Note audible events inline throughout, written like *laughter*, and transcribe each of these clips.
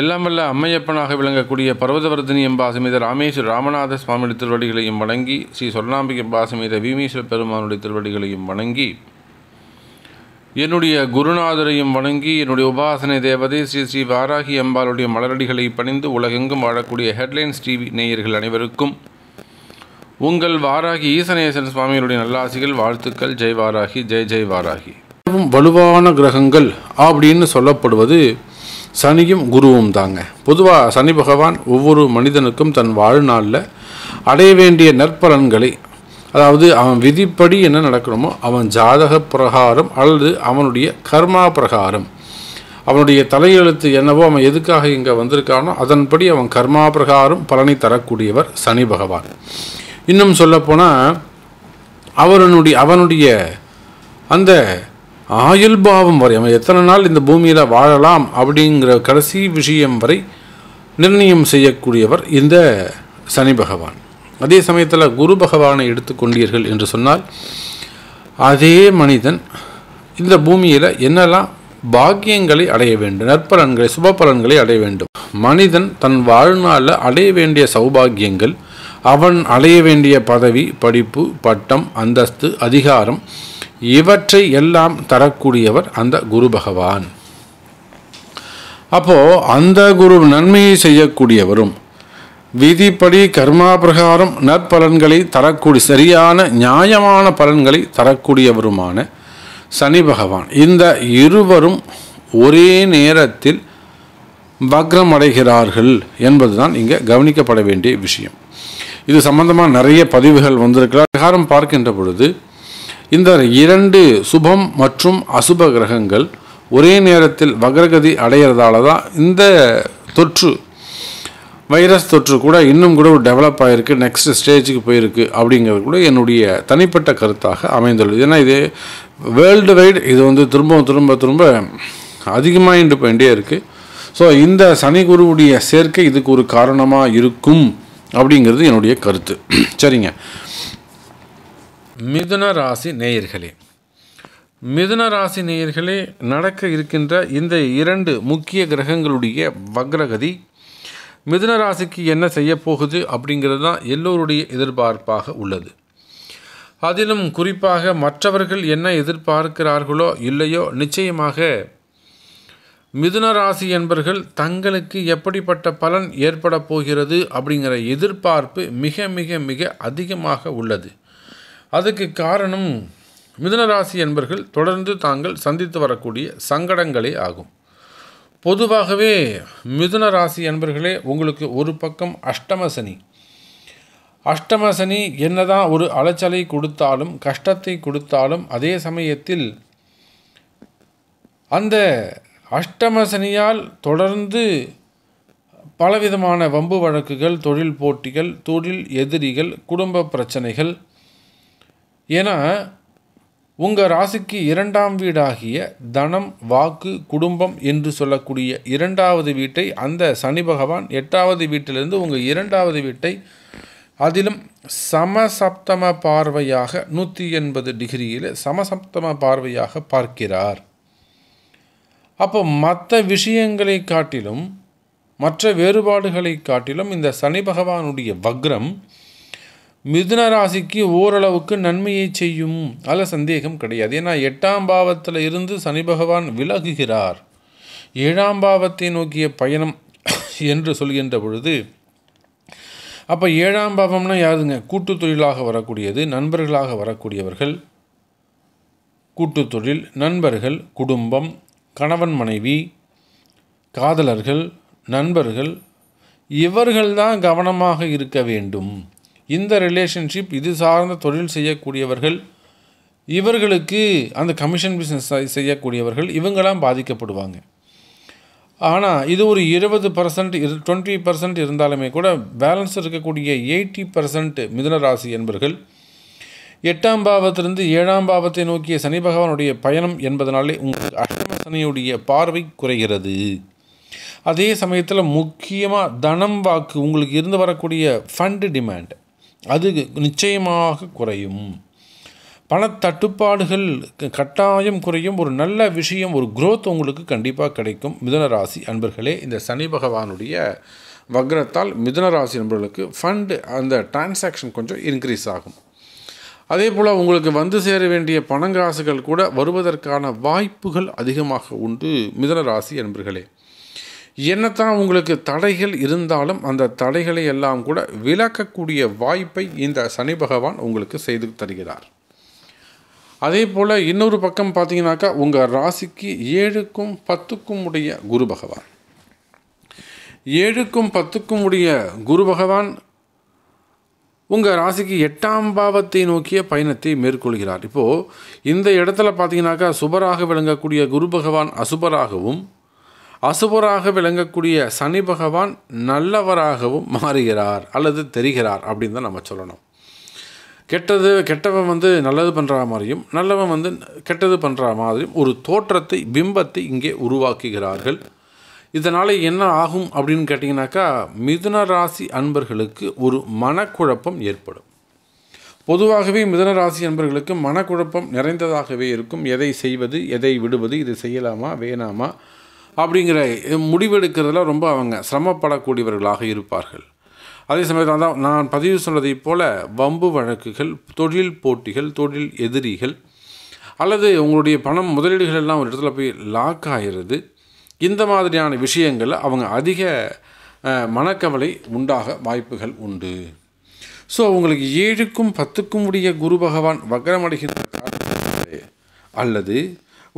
எல்லாம் அம்மையப்பனாக விளங்கக்கூடிய பர்வதவர்தினி எம்பாசமேத ராமேஸ்வர ராமநாத சுவாமியுடைய திருவடிகளையும் வணங்கி ஸ்ரீ சொல்லாம்பிகை எம்பாசமேத பீமேஸ்வர பெருமானுடைய திருவடிகளையும் வணங்கி என்னுடைய குருநாதரையும் வணங்கி என்னுடைய உபாசனை தேவதை ஸ்ரீ ஸ்ரீ வாராகி அம்பாளுடைய மலரடிகளை பணிந்து உலகெங்கும் வாழக்கூடிய ஹெட்லைன்ஸ் டிவி நேயர்கள் அனைவருக்கும் உங்கள் வாராகி ஈசனேசன் சுவாமியுடைய நல்லாசிகள் வாழ்த்துக்கள் ஜெய் வாராகி ஜெய் ஜெய் வாராகி வலுவான கிரகங்கள் அப்படின்னு சொல்லப்படுவது சனியும் குருவும் தாங்க பொதுவாக சனி பகவான் ஒவ்வொரு மனிதனுக்கும் தன் வாழ்நாளில் அடைய வேண்டிய நற்பலன்களை அதாவது அவன் விதிப்படி என்ன நடக்கணுமோ அவன் ஜாதக பிரகாரம் அல்லது அவனுடைய கர்மா பிரகாரம் அவனுடைய தலையெழுத்து என்னவோ அவன் எதுக்காக இங்கே வந்திருக்கானோ அதன்படி அவன் கர்மா பிரகாரம் பலனை தரக்கூடியவர் சனி பகவான் இன்னும் சொல்லப்போனால் அவனுடைய அவனுடைய அந்த ஆயுள் பாவம் வரை அவன் எத்தனை நாள் இந்த பூமியில் வாழலாம் அப்படிங்கிற கடைசி விஷயம் வரை நிர்ணயம் செய்யக்கூடியவர் இந்த சனி பகவான் அதே சமயத்தில் குரு பகவானை எடுத்துக்கொண்டீர்கள் என்று சொன்னால் அதே மனிதன் இந்த பூமியில் என்னெல்லாம் பாக்கியங்களை அடைய வேண்டும் நற்பலன்களை சுப பலன்களை அடைய வேண்டும் மனிதன் தன் வாழ்நாளில் அடைய வேண்டிய சௌபாகியங்கள் அவன் அடைய வேண்டிய பதவி படிப்பு பட்டம் அந்தஸ்து அதிகாரம் இவற்றை எல்லாம் தரக்கூடியவர் அந்த குரு பகவான் அப்போ அந்த குரு நன்மையை செய்யக்கூடியவரும் விதிப்படி கர்மா பிரகாரம் நற்பலன்களை தரக்கூடிய சரியான நியாயமான பலன்களை தரக்கூடியவருமான சனி பகவான் இந்த இருவரும் ஒரே நேரத்தில் வக்ரம் அடைகிறார்கள் என்பதுதான் இங்கே கவனிக்கப்பட வேண்டிய விஷயம் இது சம்பந்தமாக நிறைய பதிவுகள் வந்திருக்கிறார் பிரகாரம் பார்க்கின்ற பொழுது இந்த இரண்டு சுபம் மற்றும் அசுப கிரகங்கள் ஒரே நேரத்தில் வக்ரகதி அடையிறதால தான் இந்த தொற்று வைரஸ் தொற்று கூட இன்னும் கூட ஒரு டெவலப் ஆகிருக்கு நெக்ஸ்ட் ஸ்டேஜுக்கு போயிருக்கு அப்படிங்கிறது கூட என்னுடைய தனிப்பட்ட கருத்தாக அமைந்துள்ளது ஏன்னா இது வேர்ல்டு வைடு இது வந்து திரும்ப திரும்ப திரும்ப இண்டு போயிட்டே இருக்குது ஸோ இந்த சனி குருவுடைய சேர்க்கை இதுக்கு ஒரு காரணமாக இருக்கும் அப்படிங்கிறது என்னுடைய கருத்து சரிங்க மிதுன ராசி நேயர்களே மிதுன ராசி நேயர்களே நடக்க இருக்கின்ற இந்த இரண்டு முக்கிய கிரகங்களுடைய வக்ரகதி மிதுன ராசிக்கு என்ன செய்யப்போகுது அப்படிங்கிறது தான் எல்லோருடைய எதிர்பார்ப்பாக உள்ளது அதிலும் குறிப்பாக மற்றவர்கள் என்ன எதிர்பார்க்கிறார்களோ இல்லையோ நிச்சயமாக மிதுன ராசி என்பர்கள் தங்களுக்கு எப்படிப்பட்ட பலன் ஏற்பட போகிறது அப்படிங்கிற எதிர்பார்ப்பு மிக மிக மிக அதிகமாக உள்ளது அதுக்கு காரணம் மிதுனராசி என்பர்கள் தொடர்ந்து தாங்கள் சந்தித்து வரக்கூடிய சங்கடங்களே ஆகும் பொதுவாகவே மிதுன ராசி என்பர்களே உங்களுக்கு ஒரு பக்கம் அஷ்டமசனி அஷ்டமசனி என்னதான் ஒரு அலைச்சலை கொடுத்தாலும் கஷ்டத்தை கொடுத்தாலும் அதே சமயத்தில் அந்த அஷ்டமசனியால் தொடர்ந்து பலவிதமான வம்பு வழக்குகள் தொழில் போட்டிகள் தொழில் எதிரிகள் குடும்ப பிரச்சனைகள் ஏன்னா உங்கள் ராசிக்கு இரண்டாம் வீடாகிய தனம் வாக்கு குடும்பம் என்று சொல்லக்கூடிய இரண்டாவது வீட்டை அந்த சனி பகவான் எட்டாவது வீட்டிலிருந்து உங்கள் இரண்டாவது வீட்டை அதிலும் சமசப்தம பார்வையாக நூற்றி எண்பது டிகிரியில் சமசப்தம பார்வையாக பார்க்கிறார் அப்போ மற்ற விஷயங்களை காட்டிலும் மற்ற வேறுபாடுகளை காட்டிலும் இந்த சனி பகவானுடைய வக்ரம் மிதுன ராசிக்கு ஓரளவுக்கு நன்மையை செய்யும் அதில் சந்தேகம் கிடையாது ஏன்னா எட்டாம் பாவத்தில் இருந்து சனி பகவான் விலகுகிறார் ஏழாம் பாவத்தை நோக்கிய பயணம் *coughs* என்று சொல்கின்ற பொழுது அப்போ ஏழாம் பாவம்னா யாருங்க கூட்டு தொழிலாக வரக்கூடியது நண்பர்களாக வரக்கூடியவர்கள் கூட்டு தொழில் நண்பர்கள் குடும்பம் கணவன் மனைவி காதலர்கள் நண்பர்கள் இவர்கள்தான் கவனமாக இருக்க வேண்டும் இந்த ரிலேஷன்ஷிப் இது சார்ந்த தொழில் செய்யக்கூடியவர்கள் இவர்களுக்கு அந்த கமிஷன் பிஸ்னஸ் செய்யக்கூடியவர்கள் இவங்களாம் பாதிக்கப்படுவாங்க ஆனால் இது ஒரு இருபது பர்சன்ட் இரு டுவெண்ட்டி பர்சன்ட் இருந்தாலுமே கூட பேலன்ஸ் இருக்கக்கூடிய எயிட்டி பர்சன்ட் மிதுனராசி என்பர்கள் எட்டாம் பாவத்திலிருந்து ஏழாம் பாவத்தை நோக்கிய சனி பகவானுடைய பயணம் என்பதனாலே உங்கள் அஷ்டம சனியுடைய பார்வை குறைகிறது அதே சமயத்தில் முக்கியமாக தனம் வாக்கு உங்களுக்கு இருந்து வரக்கூடிய ஃபண்டு டிமாண்ட் அது நிச்சயமாக குறையும் பணத்தட்டுப்பாடுகள் கட்டாயம் குறையும் ஒரு நல்ல விஷயம் ஒரு குரோத் உங்களுக்கு கண்டிப்பாக கிடைக்கும் மிதனராசி அன்பர்களே இந்த சனி பகவானுடைய வக்ரத்தால் மிதனராசி நண்பர்களுக்கு ஃபண்டு அந்த டிரான்சாக்ஷன் கொஞ்சம் இன்க்ரீஸ் ஆகும் அதே போல் உங்களுக்கு வந்து சேர வேண்டிய பணங்காசுகள் கூட வருவதற்கான வாய்ப்புகள் அதிகமாக உண்டு மிதனராசி அன்பர்களே என்னத்தான் உங்களுக்கு தடைகள் இருந்தாலும் அந்த தடைகளை எல்லாம் கூட விளக்கக்கூடிய வாய்ப்பை இந்த சனி பகவான் உங்களுக்கு செய்து தருகிறார் அதே போல் இன்னொரு பக்கம் பார்த்தீங்கன்னாக்கா உங்கள் ராசிக்கு ஏழுக்கும் பத்துக்கும் உடைய குரு பகவான் ஏழுக்கும் பத்துக்கும் உடைய குரு பகவான் உங்கள் ராசிக்கு எட்டாம் பாவத்தை நோக்கிய பயணத்தை மேற்கொள்கிறார் இப்போது இந்த இடத்துல பார்த்தீங்கன்னாக்கா சுபராக விளங்கக்கூடிய குரு பகவான் அசுபராகவும் அசுபராக விளங்கக்கூடிய சனி பகவான் நல்லவராகவும் மாறுகிறார் அல்லது தெரிகிறார் அப்படின்னு தான் நம்ம சொல்லணும் கெட்டது கெட்டவன் வந்து நல்லது பண்ணுற மாதிரியும் நல்லவன் வந்து கெட்டது பண்ணுற மாதிரியும் ஒரு தோற்றத்தை பிம்பத்தை இங்கே உருவாக்குகிறார்கள் இதனால் என்ன ஆகும் அப்படின்னு கேட்டிங்கனாக்கா மிதுன ராசி அன்பர்களுக்கு ஒரு மனக்குழப்பம் ஏற்படும் பொதுவாகவே மிதுன ராசி அன்பர்களுக்கு மனக்குழப்பம் நிறைந்ததாகவே இருக்கும் எதை செய்வது எதை விடுவது இதை செய்யலாமா வேணாமா அப்படிங்கிற முடிவெடுக்கிறதுல ரொம்ப அவங்க சிரமப்படக்கூடியவர்களாக இருப்பார்கள் அதே சமயத்தில் தான் நான் பதிவு சொன்னதைப் போல் வம்பு வழக்குகள் தொழில் போட்டிகள் தொழில் எதிரிகள் அல்லது உங்களுடைய பணம் முதலீடுகள் எல்லாம் ஒரு இடத்துல போய் லாக் ஆகிறது இந்த மாதிரியான விஷயங்கள் அவங்க அதிக மனக்கவலை உண்டாக வாய்ப்புகள் உண்டு ஸோ உங்களுக்கு ஏழுக்கும் பத்துக்கும் உடைய குரு பகவான் வக்கரமடைகின்ற அல்லது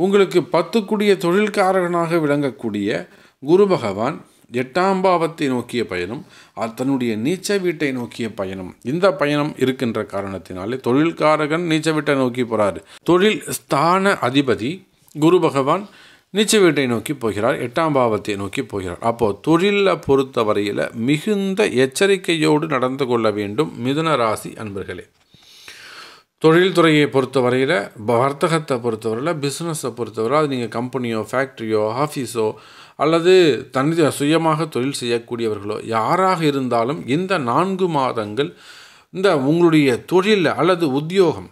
உங்களுக்கு பத்துக்குடிய தொழில்காரகனாக விளங்கக்கூடிய குரு பகவான் எட்டாம் பாவத்தை நோக்கிய பயணம் தன்னுடைய நீச்ச வீட்டை நோக்கிய பயணம் இந்த பயணம் இருக்கின்ற காரணத்தினாலே தொழில்காரகன் நீச்ச வீட்டை நோக்கி போகிறார் தொழில் ஸ்தான அதிபதி குரு பகவான் நீச்ச வீட்டை நோக்கி போகிறார் எட்டாம் பாவத்தை நோக்கி போகிறார் அப்போது தொழிலை பொறுத்தவரையில் மிகுந்த எச்சரிக்கையோடு நடந்து கொள்ள வேண்டும் மிதுன ராசி அன்பர்களே தொழில்துறையை பொறுத்தவரையில் வர்த்தகத்தை பொறுத்தவரையில் பிஸ்னஸை பொறுத்தவரை அது நீங்கள் கம்பெனியோ ஃபேக்ட்ரியோ ஆஃபீஸோ அல்லது தனி சுயமாக தொழில் செய்யக்கூடியவர்களோ யாராக இருந்தாலும் இந்த நான்கு மாதங்கள் இந்த உங்களுடைய தொழில் அல்லது உத்தியோகம்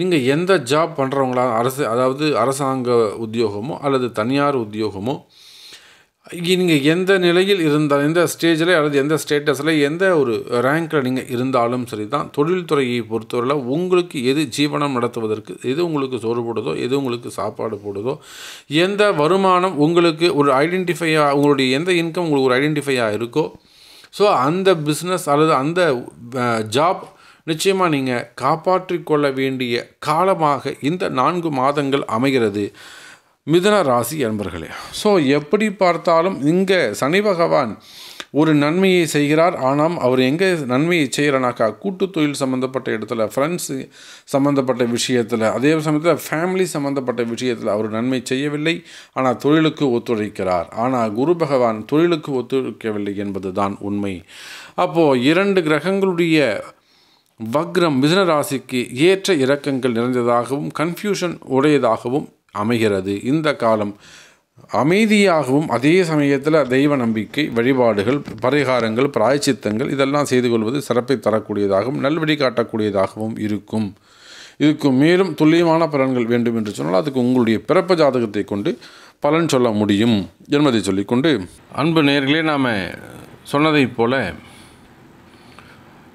நீங்கள் எந்த ஜாப் பண்ணுறவங்களா அரசு அதாவது அரசாங்க உத்தியோகமோ அல்லது தனியார் உத்தியோகமோ நீங்கள் எந்த நிலையில் இருந்தாலும் எந்த ஸ்டேஜில் அல்லது எந்த ஸ்டேட்டஸில் எந்த ஒரு ரேங்கில் நீங்கள் இருந்தாலும் சரி தான் தொழில்துறையை பொறுத்தவரையில் உங்களுக்கு எது ஜீவனம் நடத்துவதற்கு எது உங்களுக்கு சோறு போடுதோ எது உங்களுக்கு சாப்பாடு போடுதோ எந்த வருமானம் உங்களுக்கு ஒரு ஐடென்டிஃபையாக உங்களுடைய எந்த இன்கம் உங்களுக்கு ஒரு ஐடென்டிஃபையாக இருக்கோ ஸோ அந்த பிஸ்னஸ் அல்லது அந்த ஜாப் நிச்சயமாக நீங்கள் காப்பாற்றிக்கொள்ள வேண்டிய காலமாக இந்த நான்கு மாதங்கள் அமைகிறது மிதுன ராசி அன்பர்களே ஸோ எப்படி பார்த்தாலும் இங்கே சனி பகவான் ஒரு நன்மையை செய்கிறார் ஆனால் அவர் எங்கே நன்மையை செய்கிறனாக்கா கூட்டு தொழில் சம்மந்தப்பட்ட இடத்துல ஃப்ரெண்ட்ஸ் சம்மந்தப்பட்ட விஷயத்தில் அதே சமயத்தில் ஃபேமிலி சம்மந்தப்பட்ட விஷயத்தில் அவர் நன்மை செய்யவில்லை ஆனால் தொழிலுக்கு ஒத்துழைக்கிறார் ஆனால் குரு பகவான் தொழிலுக்கு ஒத்துழைக்கவில்லை என்பது தான் உண்மை அப்போது இரண்டு கிரகங்களுடைய வக்ரம் மிதுன ராசிக்கு ஏற்ற இறக்கங்கள் நிறைந்ததாகவும் கன்ஃபியூஷன் உடையதாகவும் அமைகிறது இந்த காலம் அமைதியாகவும் அதே சமயத்தில் தெய்வ நம்பிக்கை வழிபாடுகள் பரிகாரங்கள் பிராய்ச்சித்தங்கள் இதெல்லாம் செய்து கொள்வது சிறப்பை தரக்கூடியதாகவும் நல்வழி காட்டக்கூடியதாகவும் இருக்கும் இதுக்கு மேலும் துல்லியமான பலன்கள் வேண்டும் என்று சொன்னால் அதுக்கு உங்களுடைய பிறப்பு ஜாதகத்தை கொண்டு பலன் சொல்ல முடியும் என்பதை சொல்லிக்கொண்டு அன்பு நேர்களே நாம் சொன்னதைப் போல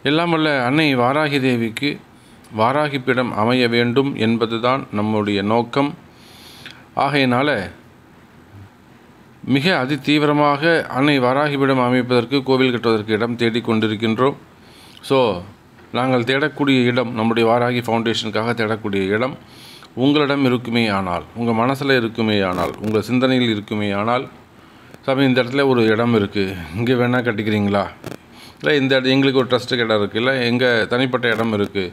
எல்லாம் வல்ல அன்னை வாராகி தேவிக்கு வாராகி பீடம் அமைய வேண்டும் என்பதுதான் நம்முடைய நோக்கம் ஆகையினால் மிக அதி தீவிரமாக அன்னை வராகிபிடம் அமைப்பதற்கு கோவில் கட்டுவதற்கு இடம் தேடிக்கொண்டிருக்கின்றோம் ஸோ நாங்கள் தேடக்கூடிய இடம் நம்முடைய வாராகி ஃபவுண்டேஷனுக்காக தேடக்கூடிய இடம் உங்களிடம் இருக்குமே ஆனால் உங்கள் மனசில் இருக்குமே ஆனால் உங்கள் சிந்தனையில் இருக்குமே ஆனால் சாமி இந்த இடத்துல ஒரு இடம் இருக்குது இங்கே வேணால் கட்டிக்கிறீங்களா இல்லை இந்த இடம் எங்களுக்கு ஒரு ட்ரஸ்ட்டு இடம் இருக்குது இல்லை எங்கள் தனிப்பட்ட இடம் இருக்குது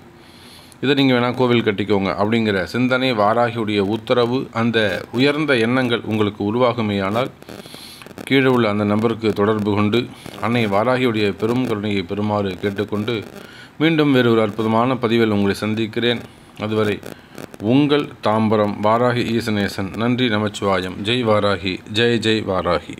இதை நீங்கள் வேணால் கோவில் கட்டிக்கோங்க அப்படிங்கிற சிந்தனை வாராகியுடைய உத்தரவு அந்த உயர்ந்த எண்ணங்கள் உங்களுக்கு உருவாகுமேயானால் கீழே உள்ள அந்த நம்பருக்கு தொடர்பு கொண்டு அன்னை வாராகியுடைய பெரும் கருணையை பெறுமாறு கேட்டுக்கொண்டு மீண்டும் வேறு ஒரு அற்புதமான பதிவில் உங்களை சந்திக்கிறேன் அதுவரை உங்கள் தாம்பரம் வாராகி ஈசநேசன் நன்றி நமச்சிவாயம் ஜெய் வாராகி ஜெய் ஜெய் வாராகி